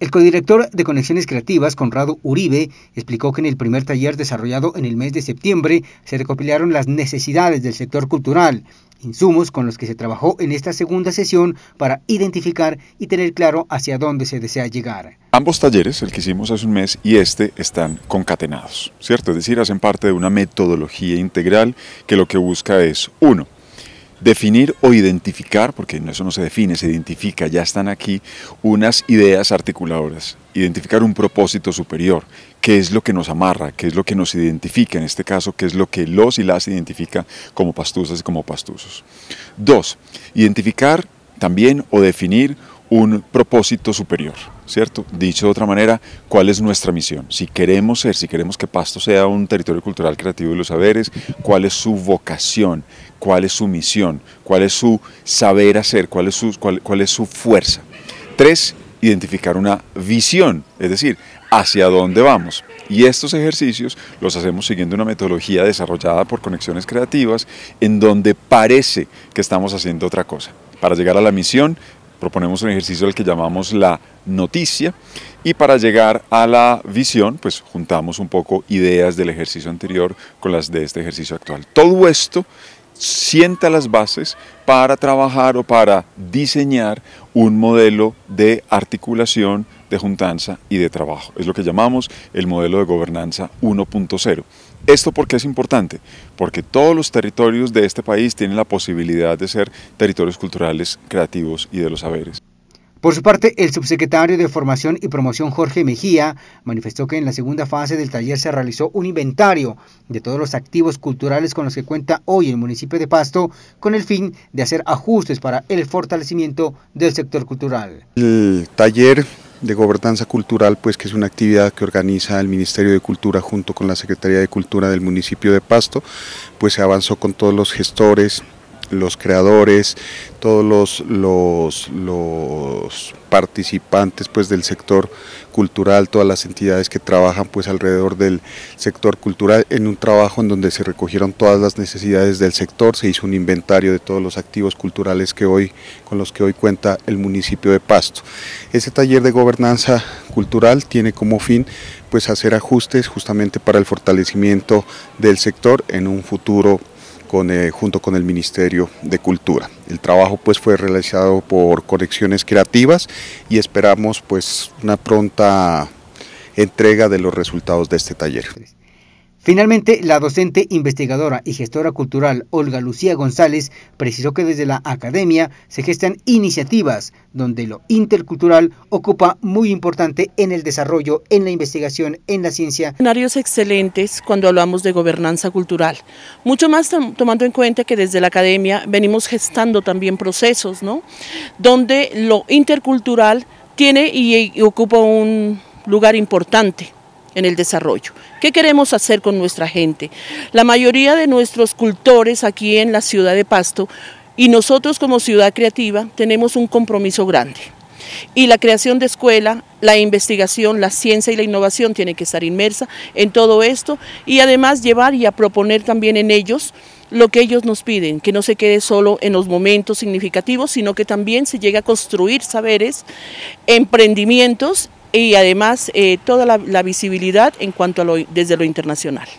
El codirector de Conexiones Creativas, Conrado Uribe, explicó que en el primer taller desarrollado en el mes de septiembre se recopilaron las necesidades del sector cultural, insumos con los que se trabajó en esta segunda sesión para identificar y tener claro hacia dónde se desea llegar. Ambos talleres, el que hicimos hace un mes y este, están concatenados, ¿cierto? Es decir, hacen parte de una metodología integral que lo que busca es, uno, definir o identificar, porque eso no se define, se identifica, ya están aquí unas ideas articuladoras, identificar un propósito superior, qué es lo que nos amarra, qué es lo que nos identifica en este caso, qué es lo que los y las identifica como pastuzas y como pastuzos. Dos, identificar también o definir un propósito superior, ¿cierto? Dicho de otra manera, ¿cuál es nuestra misión? Si queremos ser, si queremos que Pasto sea un territorio cultural creativo de los saberes, ¿cuál es su vocación? ¿Cuál es su misión? ¿Cuál es su saber hacer? ¿Cuál es su, cuál, es su fuerza? Tres, identificar una visión, es decir, hacia dónde vamos. Y estos ejercicios los hacemos siguiendo una metodología desarrollada por Conexiones Creativas en donde parece que estamos haciendo otra cosa. Para llegar a la misión proponemos un ejercicio al que llamamos la noticia y para llegar a la visión, pues juntamos un poco ideas del ejercicio anterior con las de este ejercicio actual. Todo esto sienta las bases para trabajar o para diseñar un modelo de articulación de juntanza y de trabajo. Es lo que llamamos el modelo de gobernanza 1.0. ¿Esto por qué es importante? Porque todos los territorios de este país tienen la posibilidad de ser territorios culturales, creativos y de los saberes. Por su parte, el subsecretario de Formación y Promoción Jorge Mejía manifestó que en la segunda fase del taller se realizó un inventario de todos los activos culturales con los que cuenta hoy el municipio de Pasto con el fin de hacer ajustes para el fortalecimiento del sector cultural. El taller de Gobernanza Cultural, pues que es una actividad que organiza el Ministerio de Cultura junto con la Secretaría de Cultura del municipio de Pasto, pues se avanzó con todos los gestores, los creadores, todos los, los, participantes pues del sector cultural, todas las entidades que trabajan pues alrededor del sector cultural en un trabajo en donde se recogieron todas las necesidades del sector, se hizo un inventario de todos los activos culturales que hoy con los que hoy cuenta el municipio de Pasto. Ese taller de gobernanza cultural tiene como fin pues hacer ajustes justamente para el fortalecimiento del sector en un futuro eh, junto con el Ministerio de Cultura. El trabajo pues fue realizado por Conexiones Creativas y esperamos pues una pronta entrega de los resultados de este taller. Finalmente, la docente investigadora y gestora cultural Olga Lucía González precisó que desde la academia se gestan iniciativas donde lo intercultural ocupa muy importante en el desarrollo, en la investigación, en la ciencia. Escenarios excelentes cuando hablamos de gobernanza cultural. Mucho más tomando en cuenta que desde la academia venimos gestando también procesos, ¿no? Donde lo intercultural tiene y, y ocupa un lugar importante en el desarrollo. ¿Qué queremos hacer con nuestra gente? La mayoría de nuestros cultores aquí en la ciudad de Pasto y nosotros como ciudad creativa tenemos un compromiso grande. Y la creación de escuela, la investigación, la ciencia y la innovación tiene que estar inmersa en todo esto y además llevar y a proponer también en ellos lo que ellos nos piden, que no se quede solo en los momentos significativos, sino que también se llegue a construir saberes, emprendimientos y además eh, toda la, la visibilidad en cuanto a lo, desde lo internacional.